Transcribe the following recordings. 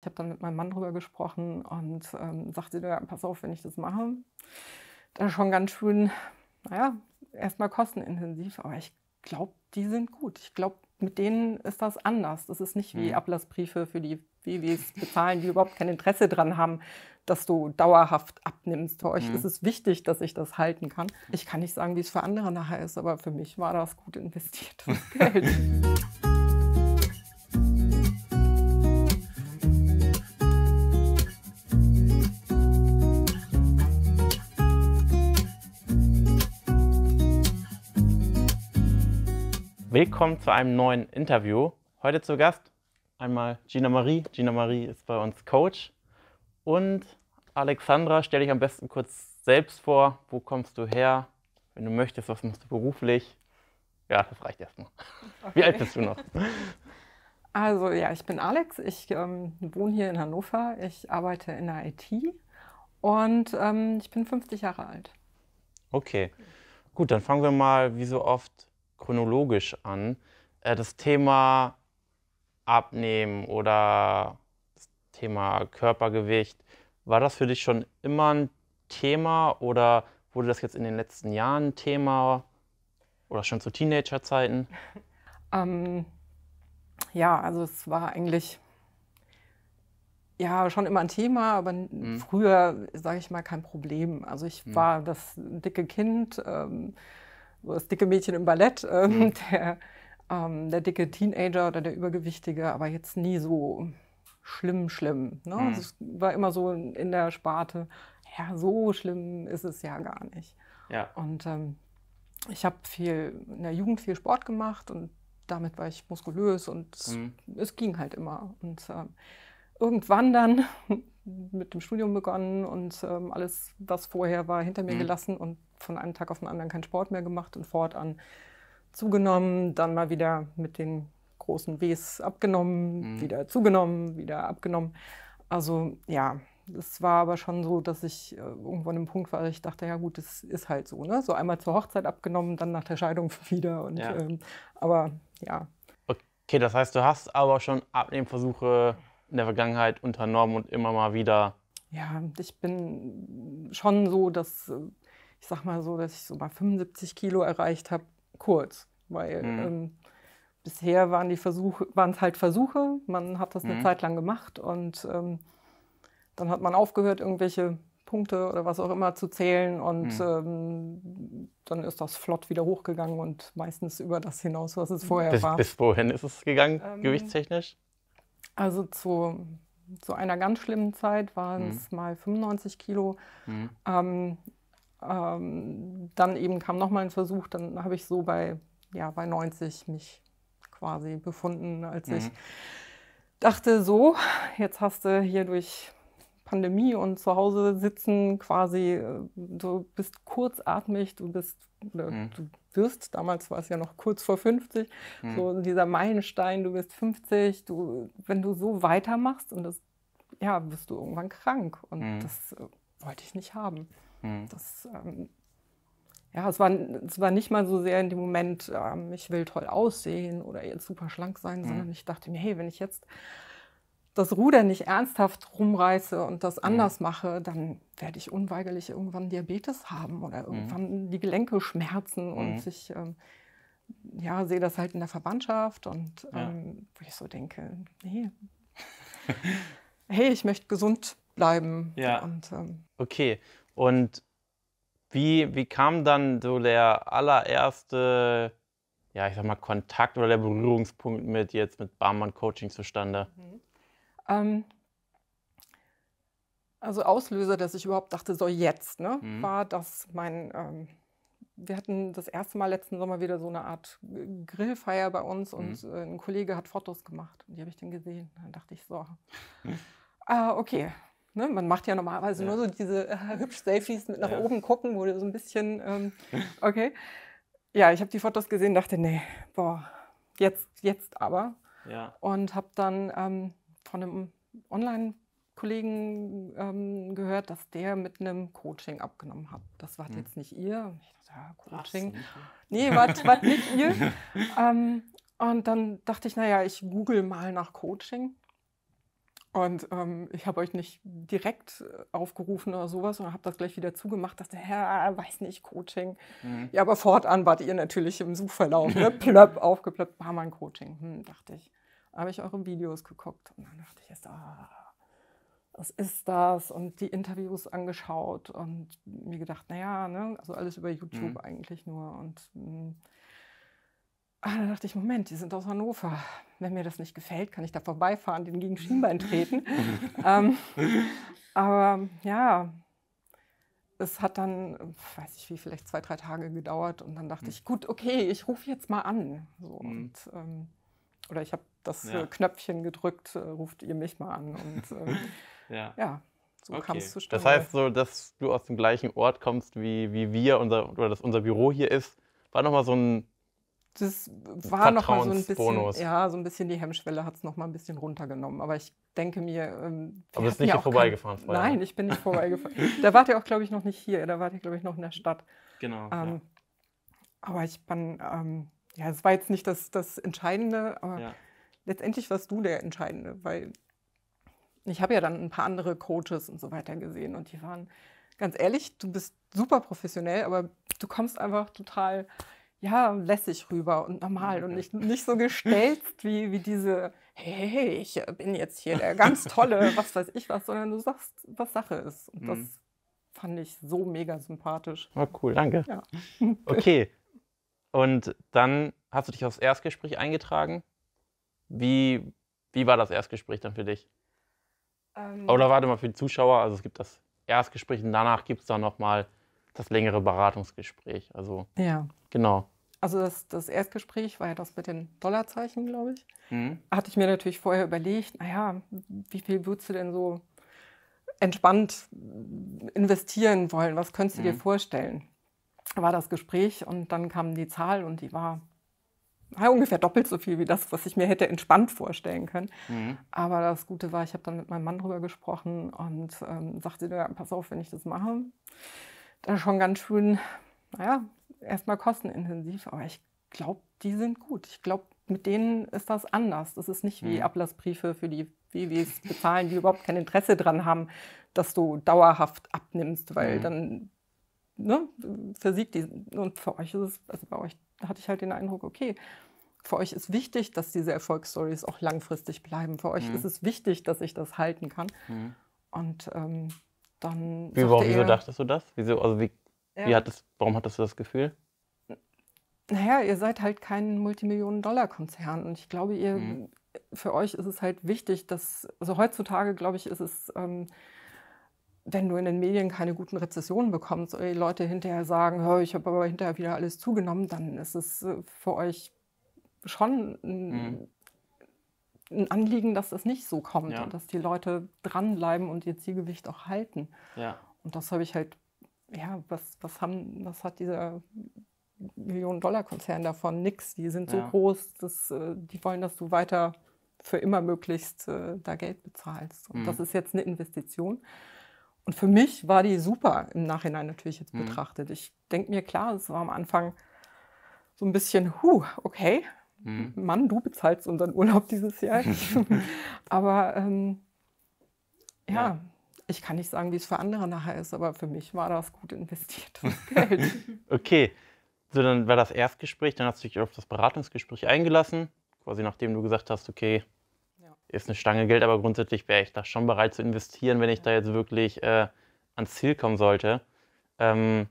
Ich habe dann mit meinem Mann drüber gesprochen und ähm, sagte, ja, pass auf, wenn ich das mache, dann schon ganz schön, naja, erstmal kostenintensiv, aber ich glaube, die sind gut. Ich glaube, mit denen ist das anders. Das ist nicht wie mhm. Ablassbriefe für die WWs bezahlen, die überhaupt kein Interesse daran haben, dass du dauerhaft abnimmst. Für euch mhm. ist es wichtig, dass ich das halten kann. Ich kann nicht sagen, wie es für andere nachher ist, aber für mich war das gut investiertes Geld. Willkommen zu einem neuen Interview. Heute zu Gast einmal Gina Marie. Gina Marie ist bei uns Coach. Und Alexandra, stell dich am besten kurz selbst vor. Wo kommst du her? Wenn du möchtest, was machst du beruflich? Ja, das reicht erstmal. Okay. Wie alt bist du noch? Also ja, ich bin Alex. Ich ähm, wohne hier in Hannover. Ich arbeite in der IT und ähm, ich bin 50 Jahre alt. Okay, gut, dann fangen wir mal wie so oft chronologisch an. Äh, das Thema Abnehmen oder das Thema Körpergewicht, war das für dich schon immer ein Thema oder wurde das jetzt in den letzten Jahren ein Thema oder schon zu Teenagerzeiten? ähm, ja, also es war eigentlich ja, schon immer ein Thema, aber mhm. früher, sage ich mal, kein Problem. Also ich mhm. war das dicke Kind, ähm, das dicke Mädchen im Ballett, ähm, mhm. der, ähm, der, dicke Teenager oder der Übergewichtige, aber jetzt nie so schlimm, schlimm. Ne? Mhm. es war immer so in der Sparte, ja, so schlimm ist es ja gar nicht. Ja. Und ähm, ich habe viel in der Jugend viel Sport gemacht und damit war ich muskulös und mhm. es, es ging halt immer. Und ähm, irgendwann dann mit dem Studium begonnen und ähm, alles, was vorher war, hinter mir mhm. gelassen und von einem Tag auf den anderen keinen Sport mehr gemacht und fortan zugenommen, dann mal wieder mit den großen Ws abgenommen, mhm. wieder zugenommen, wieder abgenommen. Also ja, es war aber schon so, dass ich äh, irgendwann im Punkt war, ich dachte, ja gut, das ist halt so. Ne? So einmal zur Hochzeit abgenommen, dann nach der Scheidung wieder. Und, ja. Ähm, aber ja. Okay, das heißt, du hast aber schon Abnehmversuche äh, in der Vergangenheit unternommen und immer mal wieder? Ja, ich bin schon so, dass ich sag mal so, dass ich so mal 75 Kilo erreicht habe, kurz, weil mhm. ähm, bisher waren die Versuche, waren es halt Versuche. Man hat das mhm. eine Zeit lang gemacht und ähm, dann hat man aufgehört, irgendwelche Punkte oder was auch immer zu zählen und mhm. ähm, dann ist das flott wieder hochgegangen und meistens über das hinaus, was es vorher bis, war. Bis wohin ist es gegangen, ähm, gewichtstechnisch? Also zu, zu einer ganz schlimmen Zeit waren mhm. es mhm. mal 95 Kilo. Mhm. Ähm, ähm, dann eben kam nochmal ein Versuch, dann habe ich so bei, ja, bei 90 mich quasi befunden, als mhm. ich dachte, so, jetzt hast du hier durch Pandemie und zu Hause sitzen quasi, äh, du bist kurzatmig, du bist, mhm. du wirst. Damals war es ja noch kurz vor 50. Mhm. So dieser Meilenstein, du bist 50. Du, wenn du so weitermachst und das, ja, bist du irgendwann krank. Und mhm. das äh, wollte ich nicht haben. Mhm. Das, ähm, ja, es war, es war nicht mal so sehr in dem Moment, ähm, ich will toll aussehen oder jetzt super schlank sein, sondern hm. ich dachte mir, hey, wenn ich jetzt das Ruder nicht ernsthaft rumreiße und das anders mhm. mache, dann werde ich unweigerlich irgendwann Diabetes haben oder mhm. irgendwann mhm. die Gelenke schmerzen und mhm. ich ähm, ja, sehe das halt in der Verwandtschaft und ja. Ähm, wo ich so denke, nee. hey, ich möchte gesund bleiben. Ja. Und, ähm, okay, und wie, wie kam dann so der allererste, ja, ich sag mal, Kontakt oder der Berührungspunkt mit jetzt mit Barmann Coaching zustande? Mhm. Ähm, also Auslöser, dass ich überhaupt dachte, so jetzt, ne, mhm. war, dass mein, ähm, wir hatten das erste Mal letzten Sommer wieder so eine Art Grillfeier bei uns mhm. und äh, ein Kollege hat Fotos gemacht und die habe ich dann gesehen. Dann dachte ich so, äh, okay, Ne, man macht ja normalerweise ja. nur so diese äh, hübsch Selfies mit nach ja. oben gucken, wo du so ein bisschen, ähm, okay. Ja, ich habe die Fotos gesehen, dachte, nee, boah, jetzt, jetzt aber. Ja. Und habe dann ähm, von einem Online-Kollegen ähm, gehört, dass der mit einem Coaching abgenommen hat. Das war mhm. jetzt nicht ihr. Ich dachte, ja, Coaching. Was? Nee, war nicht ihr. ähm, und dann dachte ich, naja, ich google mal nach Coaching. Und ähm, ich habe euch nicht direkt äh, aufgerufen oder sowas, sondern habe das gleich wieder zugemacht, dass der Herr, weiß nicht, Coaching. Mhm. Ja, aber fortan wart ihr natürlich im Suchverlauf, ne? Plöpp, aufgeplöppt, war mein Coaching, hm, dachte ich habe ich eure Videos geguckt und dann dachte ich erst, ah, was ist das? Und die Interviews angeschaut und mir gedacht, naja, ne, also alles über YouTube mhm. eigentlich nur. Und mh, hm, ah, dann dachte ich, Moment, die sind aus Hannover. Wenn mir das nicht gefällt, kann ich da vorbeifahren, den gegen Schienbein treten. ähm, aber ja, es hat dann, weiß ich wie, vielleicht zwei, drei Tage gedauert und dann dachte mhm. ich, gut, okay, ich rufe jetzt mal an. So, mhm. und, ähm, oder ich habe das äh, ja. Knöpfchen gedrückt, äh, ruft ihr mich mal an. Und ähm, ja. ja. So okay. Das heißt so, dass du aus dem gleichen Ort kommst, wie, wie wir, unser, oder dass unser Büro hier ist, war nochmal so ein das war noch mal so ein bisschen, Bonus. ja, so ein bisschen die Hemmschwelle hat es noch mal ein bisschen runtergenommen. Aber ich denke mir, ähm, aber bist nicht hier vorbeigefahren, kein... vorher. Nein, ne? ich bin nicht vorbeigefahren. da wart ihr auch, glaube ich, noch nicht hier. Da wart ihr, glaube ich, noch in der Stadt. Genau. Ähm, ja. Aber ich bin, ähm, ja, es war jetzt nicht das, das Entscheidende, aber ja letztendlich warst du der Entscheidende, weil ich habe ja dann ein paar andere Coaches und so weiter gesehen und die waren ganz ehrlich, du bist super professionell, aber du kommst einfach total ja, lässig rüber und normal und nicht, nicht so gestellt wie, wie diese, hey, ich bin jetzt hier der ganz tolle, was weiß ich was, sondern du sagst, was Sache ist. Und das mhm. fand ich so mega sympathisch. Oh, cool, danke. Ja. Okay. Und dann hast du dich aufs Erstgespräch eingetragen wie, wie war das Erstgespräch dann für dich? Ähm Oder warte mal für die Zuschauer, also es gibt das Erstgespräch und danach gibt es dann nochmal das längere Beratungsgespräch. Also ja. genau. Also das, das Erstgespräch war ja das mit den Dollarzeichen, glaube ich. Mhm. Hatte ich mir natürlich vorher überlegt, naja, wie viel würdest du denn so entspannt investieren wollen? Was könntest du mhm. dir vorstellen? War das Gespräch und dann kam die Zahl und die war ja, ungefähr doppelt so viel wie das, was ich mir hätte entspannt vorstellen können. Mhm. Aber das Gute war, ich habe dann mit meinem Mann drüber gesprochen und ähm, sagte, ja, pass auf, wenn ich das mache, dann schon ganz schön, naja, erstmal kostenintensiv, aber ich glaube, die sind gut. Ich glaube, mit denen ist das anders. Das ist nicht wie mhm. Ablassbriefe für die WWs bezahlen, die überhaupt kein Interesse daran haben, dass du dauerhaft abnimmst, weil mhm. dann ne, versiegt die. Und für euch ist es, also bei euch da hatte ich halt den Eindruck, okay, für euch ist wichtig, dass diese Erfolgsstories auch langfristig bleiben. Für euch mhm. ist es wichtig, dass ich das halten kann. Mhm. Und ähm, dann. Wie, warum, er, dachtest du das? Wieso, also wie, ja. wie hattest, warum hattest du das Gefühl? Naja, ihr seid halt kein Multimillionen-Dollar-Konzern. Und ich glaube, ihr, mhm. für euch ist es halt wichtig, dass, also heutzutage, glaube ich, ist es. Ähm, wenn du in den Medien keine guten Rezessionen bekommst oder äh, die Leute hinterher sagen, ich habe aber hinterher wieder alles zugenommen, dann ist es äh, für euch schon ein, mhm. ein Anliegen, dass das nicht so kommt ja. und dass die Leute dranbleiben und ihr Zielgewicht auch halten. Ja. Und das habe ich halt, ja, was, was, haben, was hat dieser Millionen-Dollar-Konzern davon? Nix. Die sind so ja. groß, dass, äh, die wollen, dass du weiter für immer möglichst da Geld bezahlst. Und mhm. das ist jetzt eine Investition. Und für mich war die super im Nachhinein natürlich jetzt mhm. betrachtet. Ich denke mir, klar, es war am Anfang so ein bisschen, huh, okay, mhm. Mann, du bezahlst unseren Urlaub dieses Jahr. aber ähm, ja, ja, ich kann nicht sagen, wie es für andere nachher ist, aber für mich war das gut investiertes Geld. okay, so dann war das Erstgespräch, dann hast du dich auf das Beratungsgespräch eingelassen, quasi nachdem du gesagt hast, okay, ist eine Stange Geld, aber grundsätzlich wäre ich da schon bereit zu investieren, wenn ich da jetzt wirklich äh, ans Ziel kommen sollte. Ähm,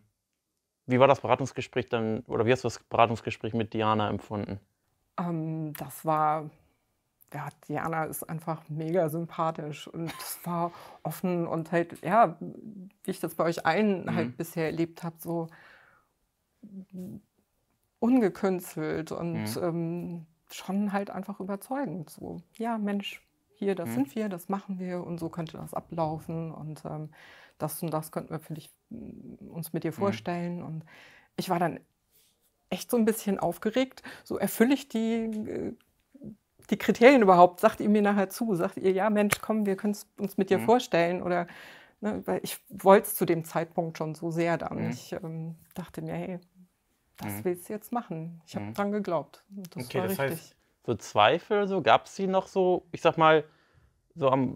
wie war das Beratungsgespräch dann, oder wie hast du das Beratungsgespräch mit Diana empfunden? Ähm, das war, ja, Diana ist einfach mega sympathisch und es war offen und halt, ja, wie ich das bei euch allen mhm. halt bisher erlebt habe, so ungekünstelt und mhm. ähm, schon halt einfach überzeugend. So, ja, Mensch, hier, das mhm. sind wir, das machen wir und so könnte das ablaufen und ähm, das und das könnten wir für dich, mm, uns mit dir mhm. vorstellen. Mhm. Und ich war dann echt so ein bisschen aufgeregt. So erfülle ich die, äh, die Kriterien überhaupt? Sagt ihr mir nachher zu? Sagt ihr, ja, Mensch, komm, wir können es uns mit dir mhm. vorstellen? Oder ne, weil ich wollte es zu dem Zeitpunkt schon so sehr dann. Mhm. Ich ähm, dachte mir, hey, das mhm. willst du jetzt machen. Ich habe mhm. dran geglaubt. Das okay, war das richtig. Heißt, so Zweifel, so gab es die noch so, ich sag mal, so am,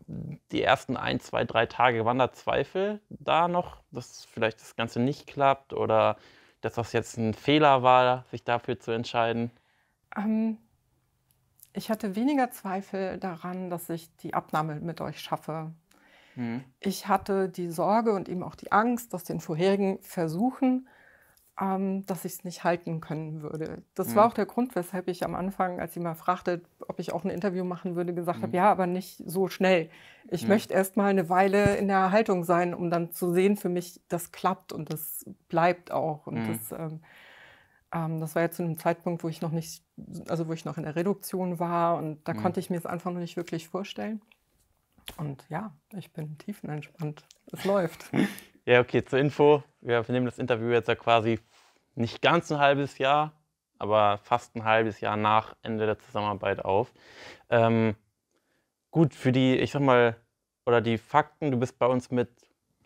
die ersten ein, zwei, drei Tage, waren da Zweifel da noch, dass vielleicht das Ganze nicht klappt oder dass das jetzt ein Fehler war, sich dafür zu entscheiden? Ähm, ich hatte weniger Zweifel daran, dass ich die Abnahme mit euch schaffe. Mhm. Ich hatte die Sorge und eben auch die Angst, dass den vorherigen Versuchen ähm, dass ich es nicht halten können würde. Das mhm. war auch der Grund, weshalb ich am Anfang, als sie mal fragte, ob ich auch ein Interview machen würde, gesagt mhm. habe, ja, aber nicht so schnell. Ich mhm. möchte erst mal eine Weile in der Haltung sein, um dann zu sehen für mich, das klappt und das bleibt auch. Und mhm. das, ähm, ähm, das war ja zu einem Zeitpunkt, wo ich noch nicht, also wo ich noch in der Reduktion war und da mhm. konnte ich mir es einfach noch nicht wirklich vorstellen. Und ja, ich bin tiefenentspannt. Es läuft. Ja, okay, zur Info. Wir nehmen das Interview jetzt ja quasi nicht ganz ein halbes Jahr, aber fast ein halbes Jahr nach Ende der Zusammenarbeit auf. Ähm, gut, für die, ich sag mal, oder die Fakten, du bist bei uns mit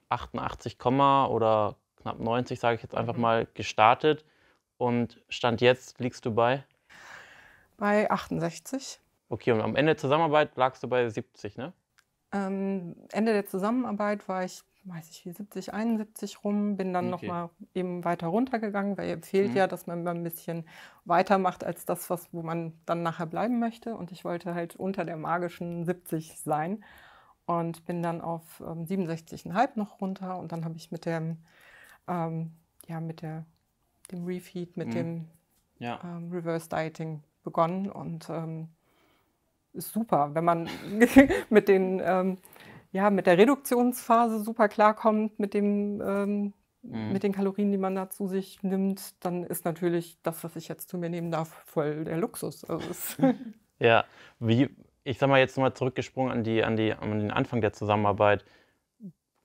88, oder knapp 90, sage ich jetzt einfach mhm. mal, gestartet. Und Stand jetzt liegst du bei? Bei 68. Okay, und am Ende der Zusammenarbeit lagst du bei 70, ne? Ähm, Ende der Zusammenarbeit war ich weiß ich, 70, 71 rum, bin dann okay. nochmal eben weiter runtergegangen, weil ihr empfehlt mhm. ja, dass man immer ein bisschen weitermacht als das, was, wo man dann nachher bleiben möchte. Und ich wollte halt unter der magischen 70 sein und bin dann auf ähm, 67,5 noch runter. Und dann habe ich mit dem, ähm, ja, mit der, dem Refeed, mit mhm. dem ja. ähm, Reverse Dieting begonnen und ähm, ist super, wenn man mit den ähm, ja, mit der Reduktionsphase super klarkommt, mit, dem, ähm, mhm. mit den Kalorien, die man da zu sich nimmt, dann ist natürlich das, was ich jetzt zu mir nehmen darf, voll der Luxus. Also ja, wie, ich sag mal jetzt nochmal zurückgesprungen an, die, an, die, an den Anfang der Zusammenarbeit.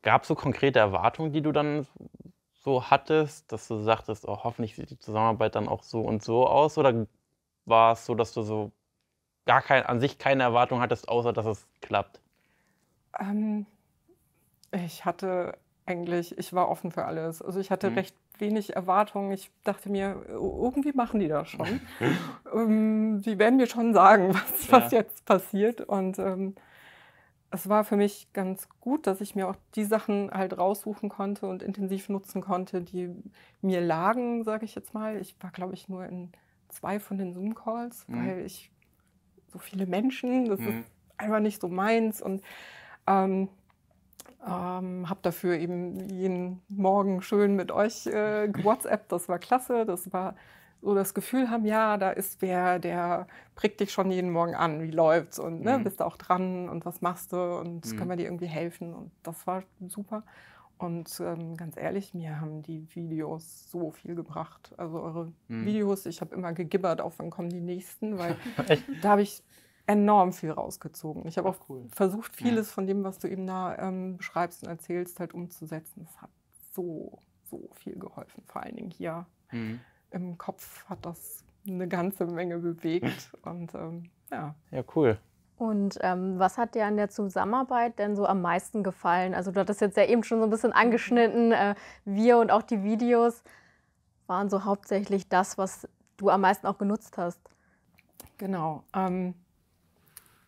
Gab es so konkrete Erwartungen, die du dann so hattest, dass du sagtest, oh, hoffentlich sieht die Zusammenarbeit dann auch so und so aus? Oder war es so, dass du so gar kein, an sich keine Erwartung hattest, außer dass es klappt? Ähm, ich hatte eigentlich, ich war offen für alles. Also ich hatte mhm. recht wenig Erwartungen. Ich dachte mir, irgendwie machen die das schon. ähm, die werden mir schon sagen, was, ja. was jetzt passiert. Und ähm, es war für mich ganz gut, dass ich mir auch die Sachen halt raussuchen konnte und intensiv nutzen konnte, die mir lagen, sage ich jetzt mal. Ich war, glaube ich, nur in zwei von den Zoom-Calls, mhm. weil ich so viele Menschen, das mhm. ist einfach nicht so meins. Und ähm, ähm, habe dafür eben jeden Morgen schön mit euch äh, WhatsApp, das war klasse, das war so das Gefühl haben, ja, da ist wer, der prickt dich schon jeden Morgen an, wie läuft's und ne, mhm. bist du auch dran und was machst du und mhm. können wir dir irgendwie helfen und das war super. Und ähm, ganz ehrlich, mir haben die Videos so viel gebracht. Also eure mhm. Videos, ich habe immer gegibbert, auf wann kommen die nächsten, weil da habe ich enorm viel rausgezogen. Ich habe auch cool. versucht, vieles ja. von dem, was du eben da ähm, beschreibst und erzählst, halt umzusetzen. Es hat so, so viel geholfen. Vor allen Dingen hier mhm. im Kopf hat das eine ganze Menge bewegt. und ähm, ja. Ja, cool. Und ähm, was hat dir an der Zusammenarbeit denn so am meisten gefallen? Also du hattest jetzt ja eben schon so ein bisschen angeschnitten, äh, wir und auch die Videos waren so hauptsächlich das, was du am meisten auch genutzt hast. Genau. Ähm,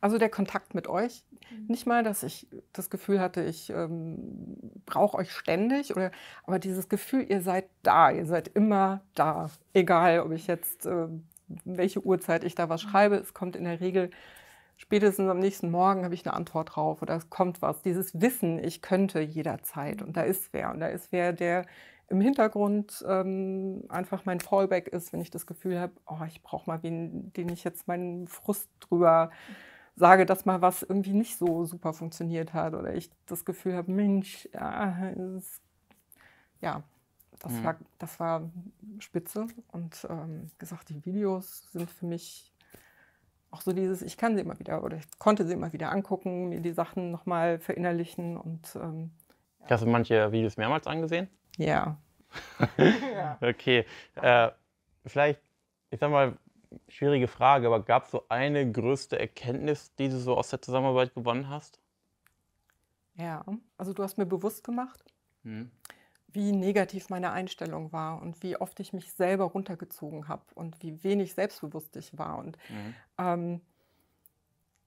also der Kontakt mit euch. Mhm. Nicht mal, dass ich das Gefühl hatte, ich ähm, brauche euch ständig, oder, aber dieses Gefühl, ihr seid da, ihr seid immer da. Egal, ob ich jetzt, äh, welche Uhrzeit ich da was mhm. schreibe, es kommt in der Regel spätestens am nächsten Morgen habe ich eine Antwort drauf oder es kommt was. Dieses Wissen, ich könnte jederzeit und da ist wer und da ist wer, der im Hintergrund ähm, einfach mein Fallback ist, wenn ich das Gefühl habe, oh, ich brauche mal wen, den ich jetzt meinen Frust drüber. Mhm sage, dass mal was irgendwie nicht so super funktioniert hat oder ich das Gefühl habe, Mensch, ja, ist, ja das, mhm. war, das war spitze. Und ähm, gesagt, die Videos sind für mich auch so dieses, ich kann sie immer wieder oder ich konnte sie immer wieder angucken, mir die Sachen nochmal verinnerlichen und ähm, ja. Hast du manche Videos mehrmals angesehen? Ja. ja. Okay. Äh, vielleicht, ich sag mal, schwierige Frage, aber gab es so eine größte Erkenntnis, die du so aus der Zusammenarbeit gewonnen hast? Ja, also du hast mir bewusst gemacht, hm. wie negativ meine Einstellung war und wie oft ich mich selber runtergezogen habe und wie wenig selbstbewusst ich war. Und hm. ähm,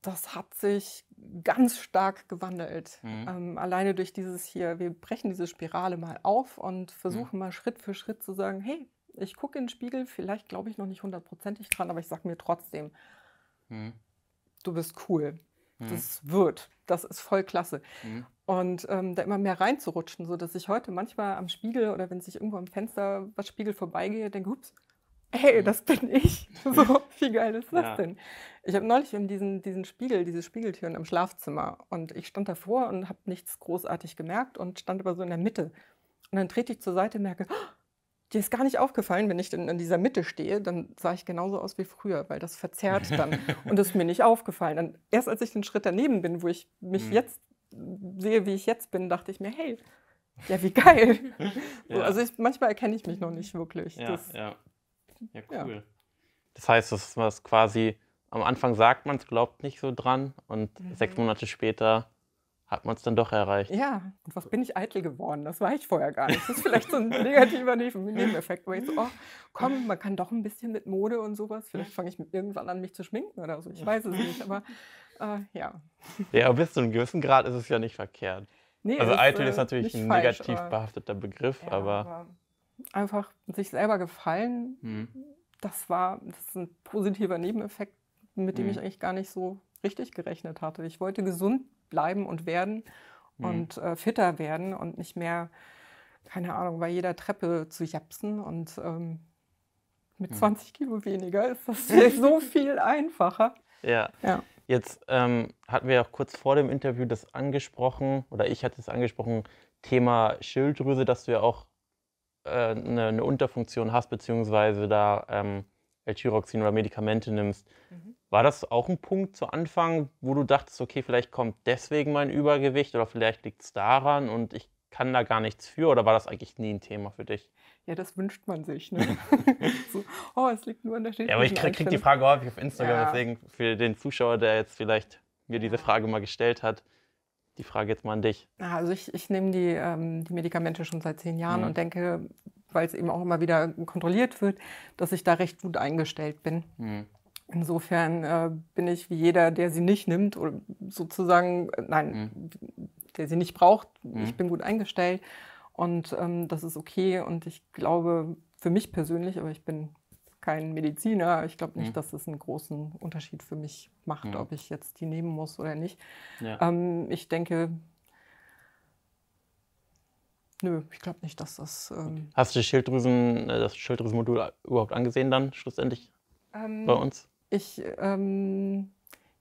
das hat sich ganz stark gewandelt. Mhm. Ähm, alleine durch dieses hier, wir brechen diese Spirale mal auf und versuchen mhm. mal Schritt für Schritt zu sagen, hey, ich gucke in den Spiegel, vielleicht glaube ich noch nicht hundertprozentig dran, aber ich sage mir trotzdem, hm. du bist cool. Hm. Das wird. Das ist voll klasse. Hm. Und ähm, da immer mehr reinzurutschen, sodass ich heute manchmal am Spiegel oder wenn ich irgendwo am Fenster was Spiegel vorbeigehe, denke, ups, hey, mhm. das bin ich. So, wie geil ist das ja. denn? Ich habe neulich eben diesen, diesen Spiegel, diese Spiegeltüren im Schlafzimmer und ich stand davor und habe nichts großartig gemerkt und stand aber so in der Mitte. Und dann trete ich zur Seite und merke, oh, dir ist gar nicht aufgefallen, wenn ich denn in dieser Mitte stehe, dann sah ich genauso aus wie früher, weil das verzerrt dann. und das ist mir nicht aufgefallen. Dann, erst als ich den Schritt daneben bin, wo ich mich mhm. jetzt sehe, wie ich jetzt bin, dachte ich mir, hey, ja, wie geil. ja. Also ich, manchmal erkenne ich mich noch nicht wirklich. Ja, das, ja. ja cool. Das heißt, das man es quasi am Anfang sagt man es, glaubt nicht so dran und mhm. sechs Monate später hat man es dann doch erreicht. Ja, und was bin ich eitel geworden? Das war ich vorher gar nicht. Das ist vielleicht so ein negativer ne- Nebeneffekt, wo ich so, oh, komm, man kann doch ein bisschen mit Mode und sowas. Vielleicht fange ich irgendwann an, mich zu schminken oder so. Ich weiß es nicht, aber äh, ja. Ja, bis zu einem gewissen Grad ist es ja nicht verkehrt. Nee, also ist, eitel ist äh, natürlich ein falsch, negativ behafteter Begriff, ja, aber, aber, Einfach sich selber gefallen, hm. das war das ist ein positiver Nebeneffekt, mit dem hm. ich eigentlich gar nicht so richtig gerechnet hatte. Ich wollte gesund bleiben und werden mhm. und äh, fitter werden und nicht mehr, keine Ahnung, bei jeder Treppe zu japsen und ähm, mit mhm. 20 Kilo weniger ist das so viel einfacher. Ja. ja. Jetzt ähm, hatten wir auch kurz vor dem Interview das angesprochen, oder ich hatte es angesprochen, Thema Schilddrüse, dass du ja auch äh, eine, eine, Unterfunktion hast, beziehungsweise da ähm, L-Tyroxin oder Medikamente nimmst. Mhm. War das auch ein Punkt zu Anfang, wo du dachtest, okay, vielleicht kommt deswegen mein Übergewicht oder vielleicht liegt es daran und ich kann da gar nichts für oder war das eigentlich nie ein Thema für dich? Ja, das wünscht man sich. Ne? so, oh, es liegt nur an der Stelle. Ja, aber ich kriege krieg die Frage häufig auf Instagram, ja. deswegen für den Zuschauer, der jetzt vielleicht mir diese Frage mal gestellt hat, die Frage jetzt mal an dich. Also ich, ich nehme die, ähm, die Medikamente schon seit zehn Jahren mhm. und denke, weil es eben auch immer wieder kontrolliert wird, dass ich da recht gut eingestellt bin. Mhm. Insofern äh, bin ich wie jeder, der sie nicht nimmt oder sozusagen, äh, nein, mhm. der sie nicht braucht, mhm. ich bin gut eingestellt und ähm, das ist okay. Und ich glaube, für mich persönlich, aber ich bin kein Mediziner, ich glaube nicht, mhm. dass es einen großen Unterschied für mich macht, mhm. ob ich jetzt die nehmen muss oder nicht. Ja. Ähm, ich denke, Nö, ich glaube nicht, dass das. Ähm Hast du die Schilddrüsen, äh, das Schilddrüsenmodul überhaupt angesehen dann schlussendlich ähm, bei uns? Ich, ähm,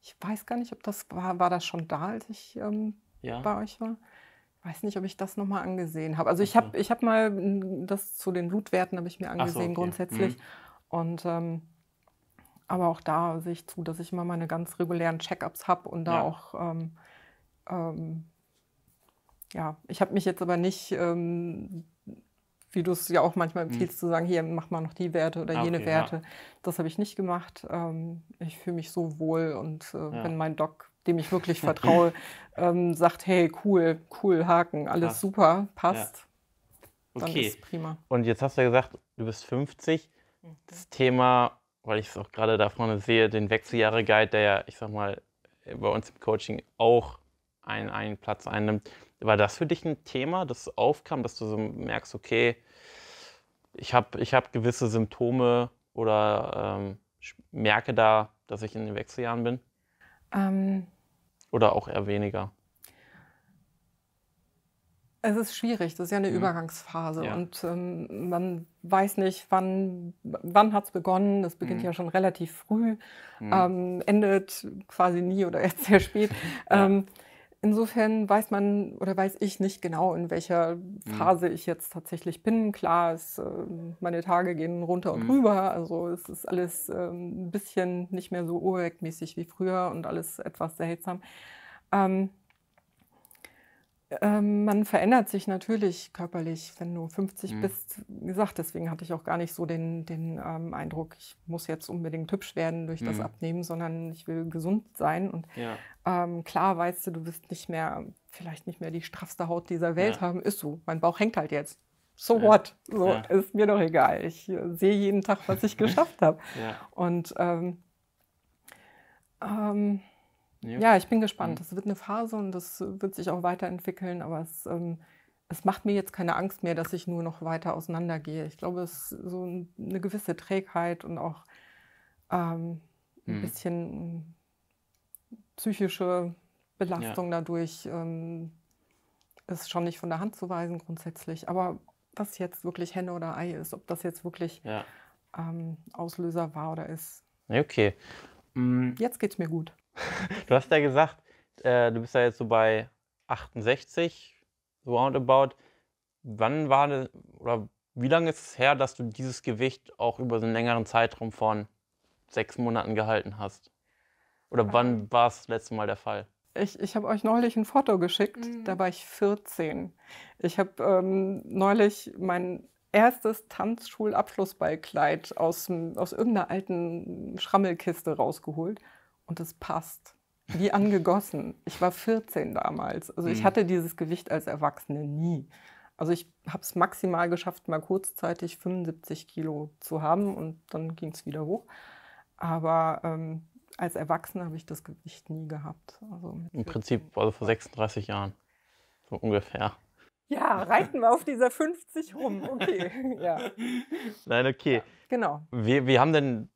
ich weiß gar nicht, ob das war, war das schon da, als ich ähm, ja. bei euch war. Ich weiß nicht, ob ich das nochmal angesehen habe. Also ich habe ich hab mal hm, das zu den Blutwerten habe ich mir angesehen so, okay. grundsätzlich. Mhm. Und ähm, aber auch da sehe ich zu, dass ich immer meine ganz regulären Check-ups habe und da ja. auch ähm, ja, ich habe mich jetzt aber nicht, ähm, wie du es ja auch manchmal hm. empfiehlst, hm. zu sagen, hier mach mal noch die Werte oder ah, jene okay, Werte. Ja. Das habe ich nicht gemacht. Ähm, ich fühle mich so wohl und äh, ja. wenn mein Doc dem ich wirklich vertraue, ähm, sagt, hey, cool, cool, Haken, alles passt. super, passt. Ja. Dann okay. ist prima. Und jetzt hast du ja gesagt, du bist 50. Mhm. Das Thema, weil ich es auch gerade da vorne sehe, den Wechseljahre-Guide, der ja, ich sag mal, bei uns im Coaching auch einen, einen Platz einnimmt. War das für dich ein Thema, das aufkam, dass du so merkst, okay, ich habe ich hab gewisse Symptome oder ähm, merke da, dass ich in den Wechseljahren bin? Ähm, oder auch eher weniger? Es ist schwierig, das ist ja eine mhm. Übergangsphase ja. und ähm, man weiß nicht, wann, wann hat es begonnen. Das beginnt mhm. ja schon relativ früh, mhm. Ähm, endet quasi nie oder erst sehr spät. ja ähm, Insofern weiß man oder weiß ich nicht genau, in welcher mhm. Phase mhm. ich jetzt tatsächlich bin. Klar, es, ähm, meine Tage gehen runter und mhm. rüber. Also es ist alles ähm, ein bisschen nicht mehr so urwerkmäßig wie früher und alles etwas seltsam. Ähm, ähm, man verändert sich natürlich körperlich, wenn du 50 mhm. bist. Wie gesagt, deswegen hatte ich auch gar nicht so den, den ähm, Eindruck, ich muss jetzt unbedingt hübsch werden durch mhm. das Abnehmen, sondern ich will gesund sein. Und ja. ähm, klar weißt du, du wirst nicht mehr, vielleicht nicht mehr die straffste Haut dieser Welt ja. haben. Ist so. Mein Bauch hängt halt jetzt. So ja. what? So, ist mir doch egal. Ich äh, sehe jeden Tag, was ich geschafft habe. Und ähm, ähm ja. ja, ich bin gespannt. Mhm. Das wird eine Phase und das wird sich auch weiterentwickeln, aber es, ähm, es macht mir jetzt keine Angst mehr, dass ich nur noch weiter auseinandergehe. Ich glaube, es ist so eine gewisse Trägheit und auch ähm, ein mhm. bisschen mm, psychische Belastung ja. dadurch ähm, ist schon nicht von der Hand zu weisen grundsätzlich. Aber was jetzt wirklich Henne oder Ei ist, ob das jetzt wirklich ja. ähm, Auslöser war oder ist. Okay. Mm. Jetzt geht es mir gut. Du hast ja gesagt, äh, du bist ja jetzt so bei 68, so roundabout. Wann war das, oder wie lange ist es her, dass du dieses Gewicht auch über so einen längeren Zeitraum von sechs Monaten gehalten hast? Oder wann ähm. war es das letzte Mal der Fall? Ich, ich habe euch neulich ein Foto geschickt, mhm. da war ich 14. Ich habe ähm, neulich mein erstes Tanzschulabschlussballkleid aus, aus irgendeiner alten Schrammelkiste rausgeholt und es passt. Wie angegossen. Ich war 14 damals. Also ich mhm. hatte dieses Gewicht als Erwachsene nie. Also ich habe es maximal geschafft, mal kurzzeitig 75 Kilo zu haben und dann ging es wieder hoch. Aber ähm, als Erwachsene habe ich das Gewicht nie gehabt. Also Im Prinzip also vor 36 Jahren, so ungefähr. Ja, reiten wir auf dieser 50 rum, okay. ja. Nein, okay. Ja, genau. Wie, wie haben denn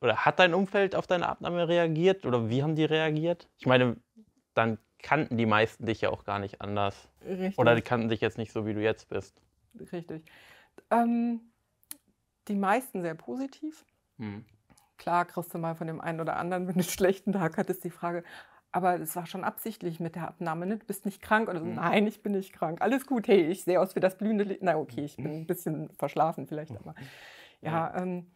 oder hat dein Umfeld auf deine Abnahme reagiert oder wie haben die reagiert? Ich meine, dann kannten die meisten dich ja auch gar nicht anders. Richtig. Oder die kannten dich jetzt nicht so, wie du jetzt bist. Richtig. Ähm, die meisten sehr positiv. Hm. Klar, kriegst du mal von dem einen oder anderen, wenn du einen schlechten Tag hattest, die Frage, aber es war schon absichtlich mit der Abnahme, ne? du bist nicht krank oder so. Hm. Nein, ich bin nicht krank. Alles gut, hey, ich sehe aus wie das blühende Licht. Na okay, ich hm. bin ein bisschen verschlafen vielleicht, aber ja, ähm,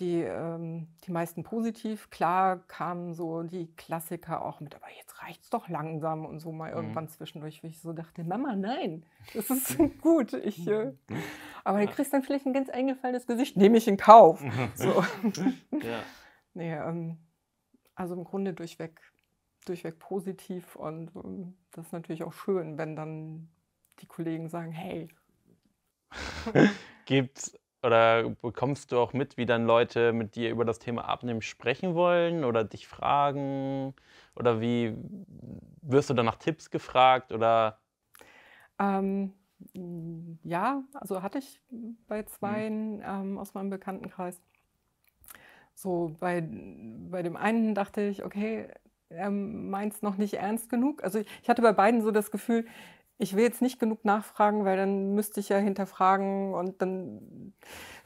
die, ähm, die meisten positiv. Klar kamen so die Klassiker auch mit, aber jetzt reicht es doch langsam und so mal mhm. irgendwann zwischendurch, wie ich so dachte, Mama, nein, das ist gut. Ich, äh, mhm. aber du kriegst dann vielleicht ein ganz eingefallenes Gesicht, nehme ich in Kauf. Mhm. So. ja. nee, ähm, also im Grunde durchweg, durchweg positiv und ähm, das ist natürlich auch schön, wenn dann die Kollegen sagen, hey. Gibt oder bekommst du auch mit, wie dann Leute mit dir über das Thema Abnehmen sprechen wollen oder dich fragen? Oder wie wirst du dann nach Tipps gefragt? Oder ähm, ja, also hatte ich bei mhm. zweien mhm. ähm, aus meinem Bekanntenkreis. So bei, bei dem einen dachte ich, okay, er meint es noch nicht ernst genug. Also ich, ich hatte bei beiden so das Gefühl, ich will jetzt nicht genug nachfragen, weil dann müsste ich ja hinterfragen und dann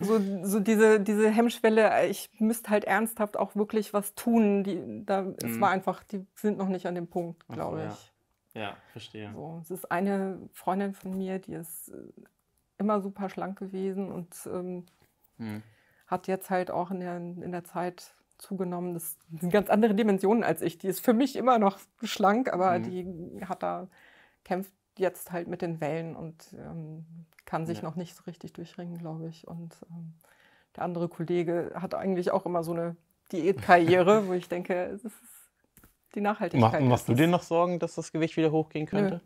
so, so diese, diese Hemmschwelle, ich müsste halt ernsthaft auch wirklich was tun. Die, da, mhm. Es war einfach, die sind noch nicht an dem Punkt, glaube so, ich. Ja. ja, verstehe. So, es ist eine Freundin von mir, die ist äh, immer super schlank gewesen und ähm, mhm. hat jetzt halt auch in der, in der Zeit zugenommen. Das sind ganz andere Dimensionen als ich. Die ist für mich immer noch schlank, aber mhm. die hat da kämpft jetzt halt mit den Wellen und ähm, kann sich ja. noch nicht so richtig durchringen, glaube ich. Und ähm, der andere Kollege hat eigentlich auch immer so eine Diätkarriere, wo ich denke, es ist die Nachhaltigkeit. Mach, machst du dir noch Sorgen, dass das Gewicht wieder hochgehen könnte?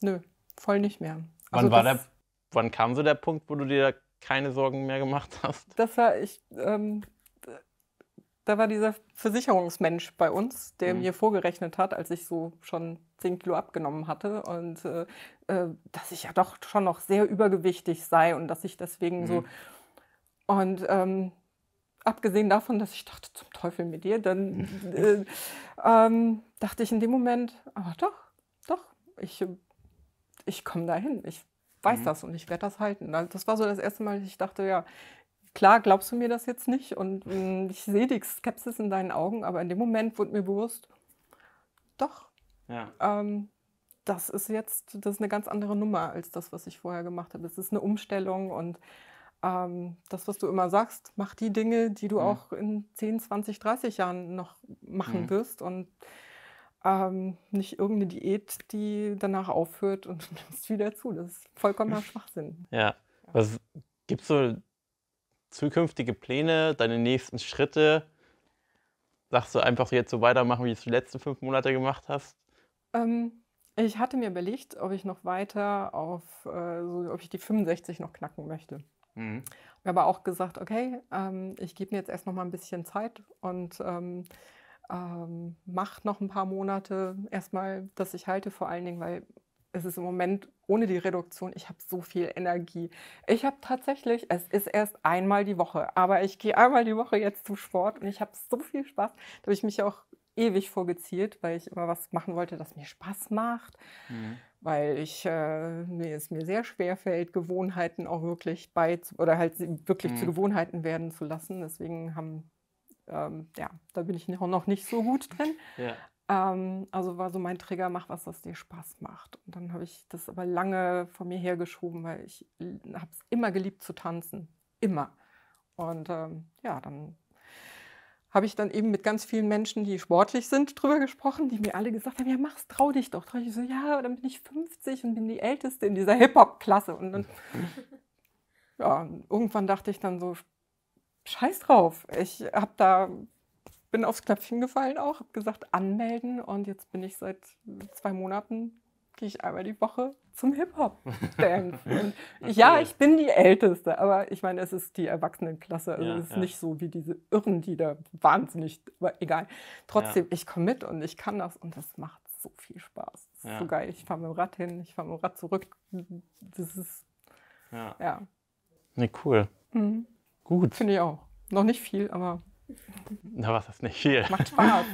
Nö, Nö voll nicht mehr. Also wann, war das, der, wann kam so der Punkt, wo du dir keine Sorgen mehr gemacht hast? Das war, ich ähm, da war dieser Versicherungsmensch bei uns, der mhm. mir vorgerechnet hat, als ich so schon 10 Kilo abgenommen hatte und äh, äh, dass ich ja doch schon noch sehr übergewichtig sei und dass ich deswegen mhm. so und ähm, abgesehen davon, dass ich dachte, zum Teufel mit dir, dann äh, ähm, dachte ich in dem Moment, aber doch, doch, ich, ich komme dahin, ich weiß mhm. das und ich werde das halten. Also, das war so das erste Mal, dass ich dachte, ja, klar, glaubst du mir das jetzt nicht? Und mh, mm, ich sehe die Skepsis in deinen Augen, aber in dem Moment wurde mir bewusst, doch. Ja. Ähm, das ist jetzt, das ist eine ganz andere Nummer als das, was ich vorher gemacht habe. Das ist eine Umstellung und ähm, das, was du immer sagst, mach die Dinge, die du mhm. auch in 10, 20, 30 Jahren noch machen mhm. wirst und ähm, nicht irgendeine Diät, die danach aufhört und nimmst wieder zu. Das ist vollkommener Schwachsinn. Ja. Was gibt es so zukünftige Pläne, deine nächsten Schritte? Sagst du einfach jetzt so weitermachen, wie du es die letzten fünf Monate gemacht hast? Ähm, ich hatte mir überlegt, ob ich noch weiter auf, äh, so, ob ich die 65 noch knacken möchte. Mhm. Ich habe aber auch gesagt, okay, ähm, ich gebe mir jetzt erst noch mal ein bisschen Zeit und ähm, ähm, mache noch ein paar Monate erstmal, dass ich halte, vor allen Dingen, weil es ist im Moment ohne die Reduktion, ich habe so viel Energie. Ich habe tatsächlich, es ist erst einmal die Woche, aber ich gehe einmal die Woche jetzt zum Sport und ich habe so viel Spaß. Da habe ich mich auch ewig vorgezielt, weil ich immer was machen wollte, das mir Spaß macht, mhm. weil ich äh, mir es mir sehr schwer fällt, Gewohnheiten auch wirklich bei oder halt wirklich mhm. zu Gewohnheiten werden zu lassen. Deswegen haben ähm, ja, da bin ich noch nicht so gut drin. Ja. Ähm, also war so mein Trigger, mach was, was dir Spaß macht. Und dann habe ich das aber lange vor mir hergeschoben, weil ich habe es immer geliebt zu tanzen. Immer. Und ähm, ja, dann habe ich dann eben mit ganz vielen Menschen, die sportlich sind, drüber gesprochen, die mir alle gesagt haben, ja mach's, trau dich doch. Trau Ich so, ja, dann bin ich 50 und bin die Älteste in dieser Hip-Hop-Klasse. Und dann, ja, irgendwann dachte ich dann so, scheiß drauf. Ich habe da bin aufs Knöpfchen gefallen auch, habe gesagt, anmelden und jetzt bin ich seit zwei Monaten, gehe ich einmal die Woche zum Hip-Hop. ja, ich bin die Älteste, aber ich meine, es ist die Erwachsenenklasse. Also ja, es ist ja. nicht so wie diese Irren, die da wahnsinnig, aber egal. Trotzdem, ja. ich komme mit und ich kann das und das macht so viel Spaß. Das ist so geil. Ich fahre mit dem Rad hin, ich fahre mit dem Rad zurück. Das ist, ja. ja. Nee, cool. Mhm. Gut. Finde ich auch. Noch nicht viel, aber na, was ist nicht viel? Macht Spaß.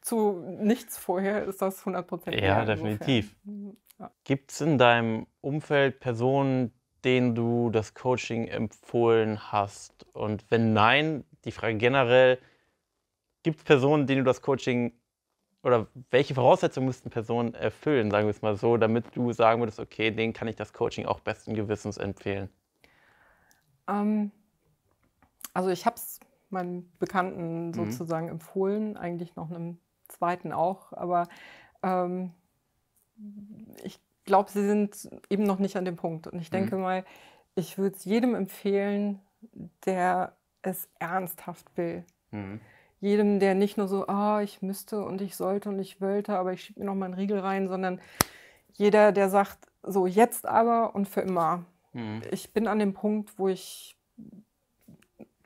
Zu nichts vorher ist das 100% Ja, definitiv. Mhm, ja. Gibt es in deinem Umfeld Personen, denen du das Coaching empfohlen hast? Und wenn nein, die Frage generell, gibt es Personen, denen du das Coaching oder welche Voraussetzungen müssten Personen erfüllen, sagen wir es mal so, damit du sagen würdest, okay, denen kann ich das Coaching auch besten Gewissens empfehlen? Ähm, also ich habe es meinen Bekannten mhm. sozusagen mhm. empfohlen, eigentlich noch einem zweiten auch, aber ähm, ich glaube, sie sind eben noch nicht an dem Punkt. Und ich mhm. denke mhm. mal, ich würde es jedem empfehlen, der es ernsthaft will. Mhm. Jedem, der nicht nur so, oh, ich müsste und ich sollte und ich wollte, aber ich schiebe mir noch mal einen Riegel rein, sondern jeder, der sagt, so jetzt aber und für immer. Mhm. Ich bin an dem Punkt, wo ich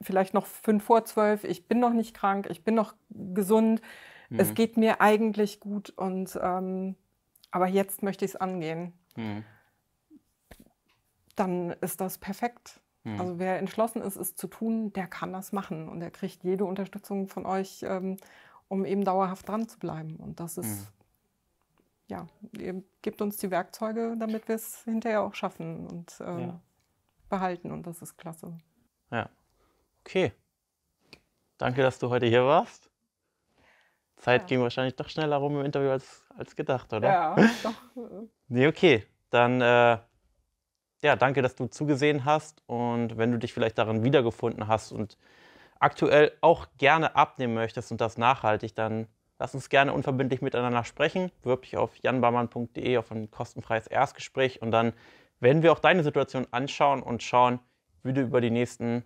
vielleicht noch fünf vor zwölf, ich bin noch nicht krank, ich bin noch gesund, mhm. es geht mir eigentlich gut und ähm, aber jetzt möchte ich es angehen. Mhm. Dann ist das perfekt. Mhm. Also wer entschlossen ist, es zu tun, der kann das machen und er kriegt jede Unterstützung von euch, ähm, um eben dauerhaft dran zu bleiben. Und das ist mhm. ja, ihr gebt uns die Werkzeuge, damit wir es hinterher auch schaffen und ähm, ja. behalten. Und das ist klasse. Ja. Okay. Danke, dass du heute hier warst. Zeit ja. ging wahrscheinlich doch schneller rum im Interview als, als gedacht, oder? Ja, doch. nee, okay. Dann, äh, ja, danke, dass du zugesehen hast. Und wenn du dich vielleicht darin wiedergefunden hast und aktuell auch gerne abnehmen möchtest und das nachhaltig, dann lass uns gerne unverbindlich miteinander sprechen. Bewirb dich auf janbarmann.de auf ein kostenfreies Erstgespräch und dann werden wir auch deine Situation anschauen und schauen, wie du über die nächsten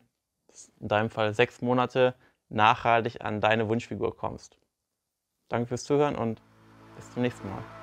in deinem Fall sechs Monate nachhaltig an deine Wunschfigur kommst. Danke fürs Zuhören und bis zum nächsten Mal.